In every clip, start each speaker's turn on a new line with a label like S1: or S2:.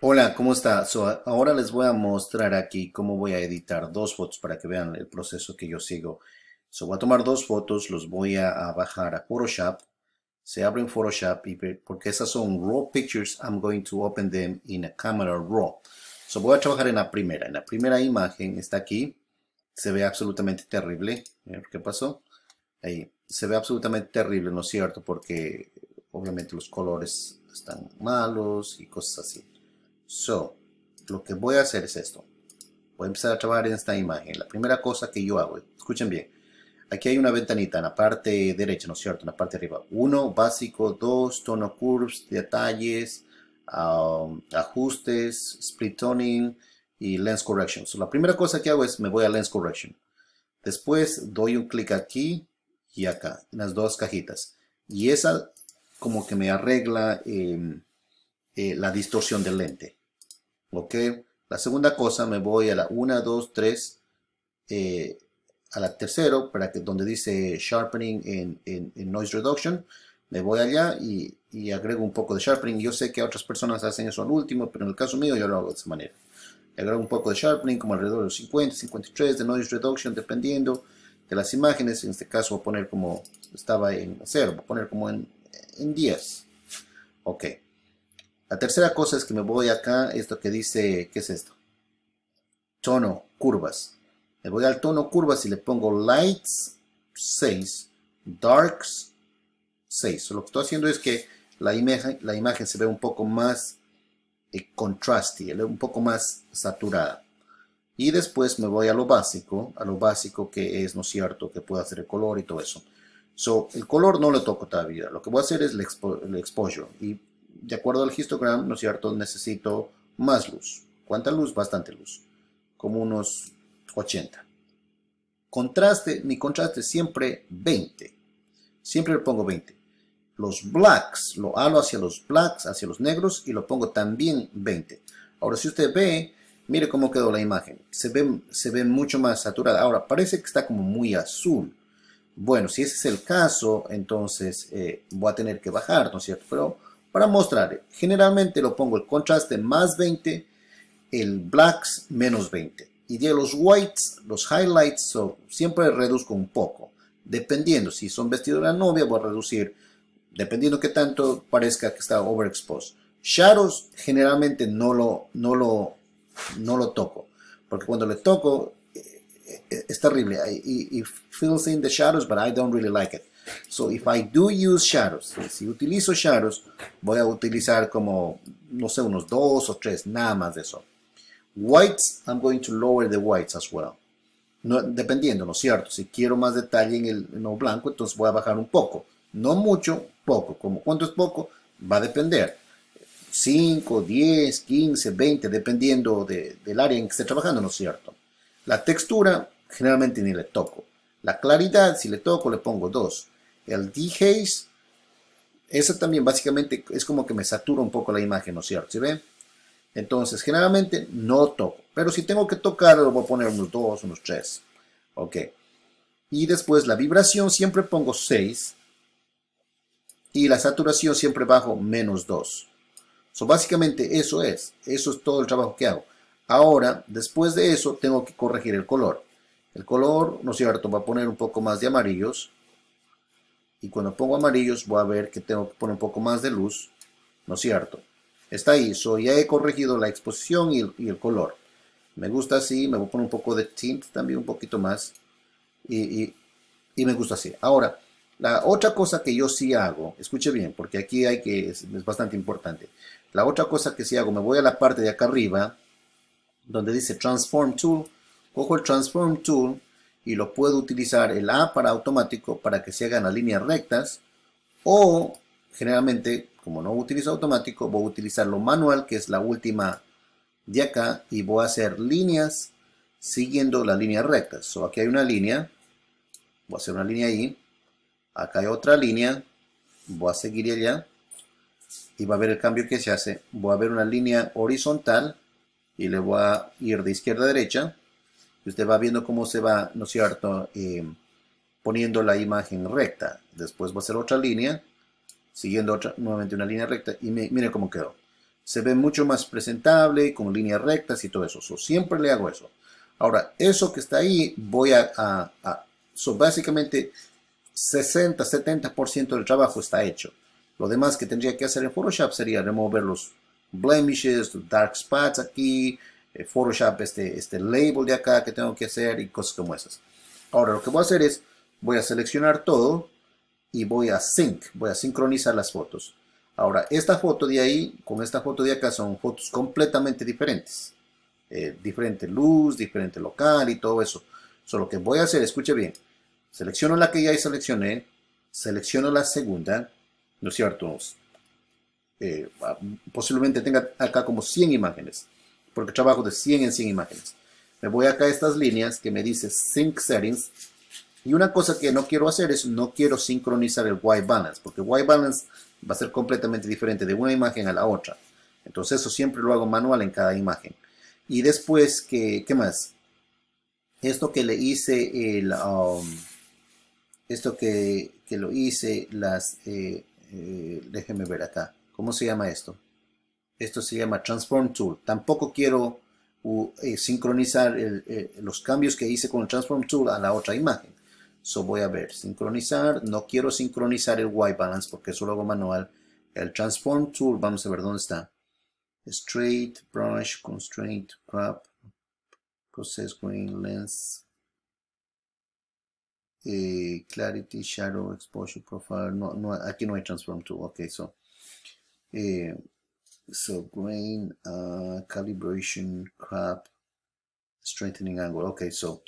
S1: Hola, ¿cómo está? ahora les voy a mostrar aquí cómo voy a editar dos fotos para que vean el proceso que yo sigo. voy a tomar dos fotos, los voy a, bajar a Photoshop. Se abre en Photoshop y, porque esas son raw pictures, I'm going to open them in a camera raw. voy a trabajar en la primera. En la primera imagen está aquí. Se ve absolutamente terrible. ¿Qué pasó? Ahí. Se ve absolutamente terrible, ¿no es cierto? Porque obviamente los colores están malos y cosas así. So, lo que voy a hacer es esto. Voy a empezar a trabajar en esta imagen. La primera cosa que yo hago, escuchen bien. Aquí hay una ventanita en la parte derecha, ¿no es cierto? En la parte de arriba. uno básico, dos tono curves, detalles, um, ajustes, split toning y lens correction. la primera cosa que hago es me voy a lens correction. Después doy un clic aquí y acá, en las dos cajitas. Y esa como que me arregla em, eh, la distorsión del lente. ¿Ok? La segunda cosa, me voy a la 1, 2, 3, a la tercero, para que, donde dice sharpening en, noise reduction. Me voy allá y, agrego un poco de sharpening. Yo sé que otras personas hacen eso al último, pero en el caso mío yo lo hago de esa manera. Agrego un poco de sharpening, como alrededor de 50, 53 de noise reduction, dependiendo de las imágenes. En este caso voy a poner como estaba en cero, voy a poner como en 10. Ok. La tercera cosa es que me voy acá, esto que dice, ¿qué es esto? Tono, curvas. Me voy al tono curvas y le pongo lights 6, darks 6. lo que estoy haciendo es que la imagen, la imagen se ve un poco más eh, contrasty, eh, un poco más saturada. Y después me voy a lo básico, a lo básico que es, ¿no es cierto?, que puedo hacer el color y todo eso. So, el color no lo toco todavía. Lo que voy a hacer es el, el exposure. Y de acuerdo al histogram, ¿no es cierto?, necesito más luz. ¿Cuánta luz? Bastante luz, como unos 80. Contraste, mi contraste siempre 20. Siempre le pongo 20. Los blacks, lo hago hacia los blacks, hacia los negros y lo pongo también 20. Ahora, si usted ve, mire cómo quedó la imagen. Se ve, se ve mucho más saturada. Ahora, parece que está como muy azul. Bueno, si ese es el caso, entonces eh, voy a tener que bajar, ¿no es cierto? Pero para mostrar, generalmente lo pongo el contraste más 20, el blacks menos 20. Y de los whites, los highlights, siempre reduzco un poco. Dependiendo, si son vestidos de la novia, voy a reducir, dependiendo que tanto parezca que está overexposed. Shadows generalmente no lo, no lo, no lo toco, porque cuando le toco eh, eh, es terrible. Y feels in the shadows, but I don't really like it. So if I do use shadows, si utilizo shadows, voy a utilizar como, no sé, unos dos o tres, nada más de eso. Whites, I'm going to lower the whites as well. dependiendo, ¿no es cierto? Si quiero más detalle en el blanco, entonces voy a bajar un poco. No mucho, poco. Como cuánto es poco, va a depender. 5, 10, 15, 20, dependiendo del área en que esté trabajando, ¿no es cierto? La textura, generalmente ni le toco. La claridad, si le toco, le pongo dos el D-Haze, eso también básicamente es como que me satura un poco la imagen, ¿no es cierto? ¿Se ve? Entonces, generalmente no toco, pero si tengo que tocar, lo voy a poner unos 2, unos 3. Ok. Y después la vibración siempre pongo 6 y la saturación siempre bajo menos 2. So, básicamente eso es, eso es todo el trabajo que hago. Ahora, después de eso, tengo que corregir el color. El color, ¿no es cierto?, va a poner un poco más de amarillos y cuando pongo amarillos voy a ver que tengo que poner un poco más de luz, ¿no es cierto? Está ahí, ya he corregido la exposición y el, color. Me gusta así, me voy a poner un poco de tint también, un poquito más, y, me gusta así. Ahora, la otra cosa que yo sí hago, escuche bien, porque aquí hay que, es, es bastante importante. La otra cosa que sí hago, me voy a la parte de acá arriba, donde dice Transform Tool, cojo el Transform Tool, y lo puedo utilizar el A para automático para que se hagan las líneas rectas o generalmente como no utilizo automático voy a utilizar lo manual que es la última de acá y voy a hacer líneas siguiendo las líneas rectas. O aquí hay una línea, voy a hacer una línea ahí, acá hay otra línea, voy a seguir allá y va a ver el cambio que se hace. Voy a ver una línea horizontal y le voy a ir de izquierda a derecha usted va viendo cómo se va, ¿no es cierto?, poniendo la imagen recta. Después va a ser otra línea, siguiendo otra, nuevamente una línea recta, y mire cómo quedó. Se ve mucho más presentable, con líneas rectas y todo eso. siempre le hago eso. Ahora, eso que está ahí, voy a... a, básicamente, 60, 70% del trabajo está hecho. Lo demás que tendría que hacer en Photoshop sería remover los blemishes, dark spots aquí, eh, Photoshop este, este label de acá que tengo que hacer y cosas como esas. Ahora lo que voy a hacer es, voy a seleccionar todo y voy a sync, voy a sincronizar las fotos. Ahora, esta foto de ahí con esta foto de acá son fotos completamente diferentes. Eh, diferente luz, diferente local y todo eso. solo que voy a hacer, escuche bien, selecciono la que ya seleccioné, selecciono la segunda, ¿no es cierto? Eh, posiblemente tenga acá como 100 imágenes porque trabajo de 100 en 100 imágenes. Me voy acá a estas líneas que me dice Sync Settings. Y una cosa que no quiero hacer es no quiero sincronizar el white balance, porque white balance va a ser completamente diferente de una imagen a la otra. Entonces eso siempre lo hago manual en cada imagen. Y después, que qué más? Esto que le hice el... Um, esto que, lo hice las... Eh, eh, déjenme ver acá. ¿Cómo se llama esto? Esto se llama Transform Tool. Tampoco quiero eh, sincronizar eh, los cambios que hice con el Transform Tool a la otra imagen. So voy a ver, sincronizar. No quiero sincronizar el White Balance porque eso lo hago manual. El Transform Tool, vamos a ver dónde está. Straight, Brush, Constraint, Crop, Process, Green, Lens, eh, Clarity, Shadow, Exposure, Profile. No, no, aquí no hay Transform Tool. Ok, so so grain uh, calibration crop strengthening angle ok so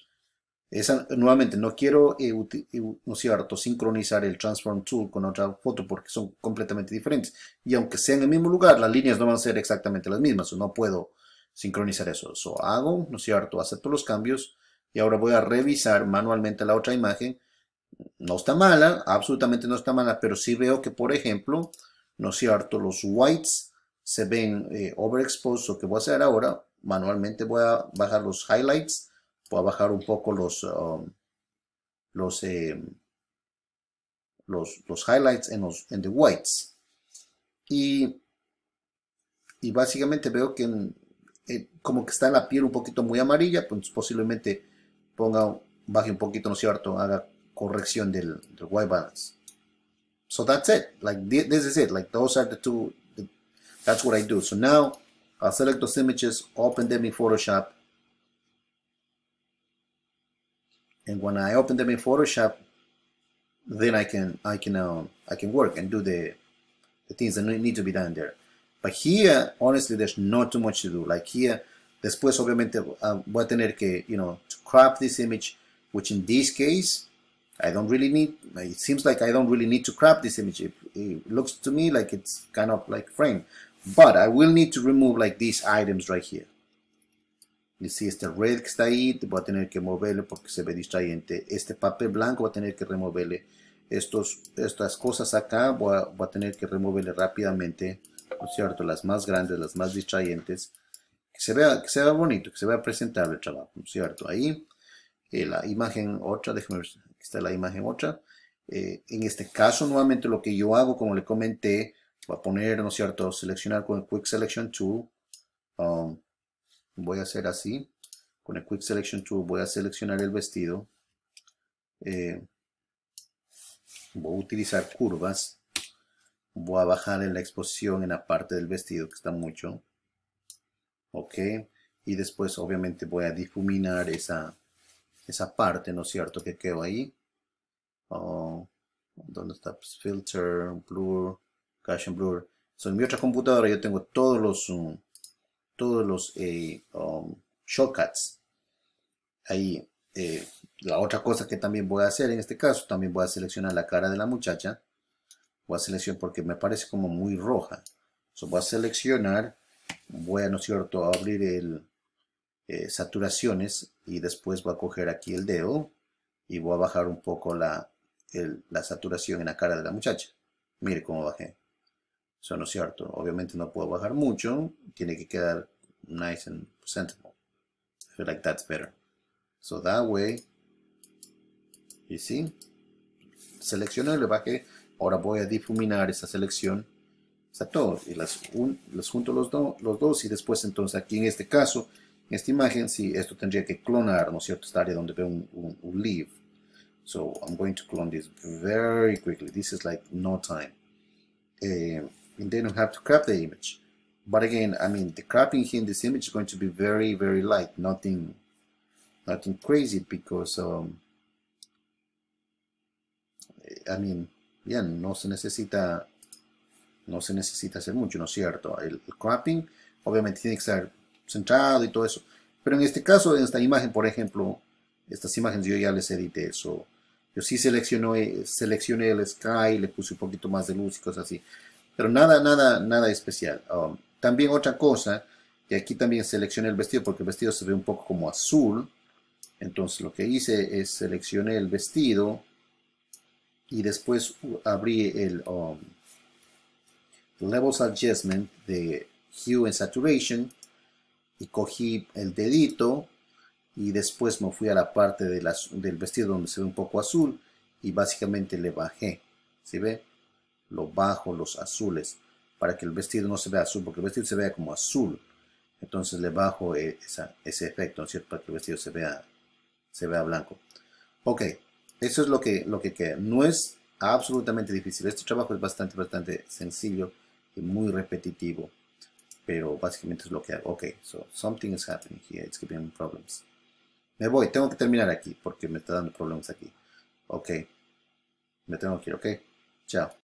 S1: nuevamente no quiero eh, eh, no cierto sincronizar el transform tool con otra foto porque son completamente diferentes y aunque sean en el mismo lugar las líneas no van a ser exactamente las mismas no puedo sincronizar eso so hago no cierto acepto los cambios y ahora voy a revisar manualmente la otra imagen no está mala absolutamente no está mala pero sí veo que por ejemplo no cierto los whites se ven eh, overexposed, lo que voy a hacer ahora, manualmente voy a bajar los highlights, voy a bajar un poco los, um, em, los, los, highlights en, los, en the whites. Y, y básicamente veo que como que está la piel un poquito muy amarilla, pues posiblemente ponga, baje un poquito, ¿no es cierto? Haga corrección del, del white balance. So that's it. Like this is it. Like those are the two That's what I do. So now I'll select those images, open them in Photoshop. And when I open them in Photoshop, then I can I can um, I can work and do the the things that need to be done there. But here, honestly, there's not too much to do. Like here, después obviamente uh, voy a tener que, you know, to crop this image, which in this case, I don't really need, it seems like I don't really need to crop this image. It, it looks to me like it's kind of like frame. But I will need to remove like these items right here. You see este red que está ahí, voy a tener que moverle porque se ve distrayente. Este papel blanco voy a tener que removerle. Estos, estas cosas acá voy a, a tener que removerle rápidamente. ¿No es cierto? Las más grandes, las más distrayentes. Que se vea, que se bonito, que se vea presentable el trabajo. ¿No es cierto? Ahí eh, la imagen otra, déjeme ver, aquí está la imagen otra. Eh, en este caso, nuevamente lo que yo hago, como le comenté, va a poner, ¿no es cierto?, seleccionar con el Quick Selection Tool. Um, voy a hacer así. Con el Quick Selection Tool voy a seleccionar el vestido. Eh, voy a utilizar curvas. Voy a bajar en la exposición en la parte del vestido, que está mucho. Ok. Y después, obviamente, voy a difuminar esa, esa parte, ¿no es cierto?, que quedó ahí. donde oh, ¿Dónde está? Pues, filter, blur en Blur. Son mi otra computadora, yo tengo todos los, um, todos los eh, um, shortcuts ahí. Eh, la otra cosa que también voy a hacer en este caso, también voy a seleccionar la cara de la muchacha. Voy a seleccionar porque me parece como muy roja. voy a seleccionar, voy a, ¿no cierto?, abrir el eh, saturaciones y después voy a coger aquí el dedo y voy a bajar un poco la, la saturación en la cara de la muchacha. Mire cómo bajé. Eso no es cierto. Obviamente no puedo bajar mucho. Tiene que quedar nice and presentable. I feel like that's better. So that way, y sí seleccioné, le bajé. Ahora voy a difuminar esa selección. a todos, Y las, los junto los, dos los dos. Y después entonces aquí en este caso, en esta imagen, sí, esto tendría que clonar, ¿no cierto? Esta área donde veo un, un, un So I'm going to clone this very quickly. This is like no time. Eh, and then we have to crop the image but again I mean the cropping here in this image is going to be very very light nothing nothing crazy because um, I mean bien, no se necesita no se necesita hacer mucho no es cierto el, cropping obviamente tiene que estar centrado y todo eso pero en este caso en esta imagen por ejemplo estas imágenes yo ya les edité eso yo sí seleccioné, seleccioné el sky, le puse un poquito más de luz y cosas así pero nada, nada, nada especial. Um, también otra cosa, y aquí también seleccioné el vestido porque el vestido se ve un poco como azul. Entonces lo que hice es seleccioné el vestido y después abrí el um, Levels Adjustment de Hue and Saturation y cogí el dedito y después me fui a la parte de del vestido donde se ve un poco azul y básicamente le bajé. ¿Se ve? Lo bajo, los azules, para que el vestido no se vea azul, porque el vestido se vea como azul. Entonces le bajo eh, ese efecto, ¿no es cierto? Para que el vestido se vea, se vea blanco. Ok, eso es lo que, lo que queda. No es absolutamente difícil. Este trabajo es bastante, bastante sencillo y muy repetitivo. Pero básicamente es lo que hago. Ok, so something is happening here. It's giving me problems. Me voy, tengo que terminar aquí porque me está dando problemas aquí. Ok, me tengo que ir, ok. Chao.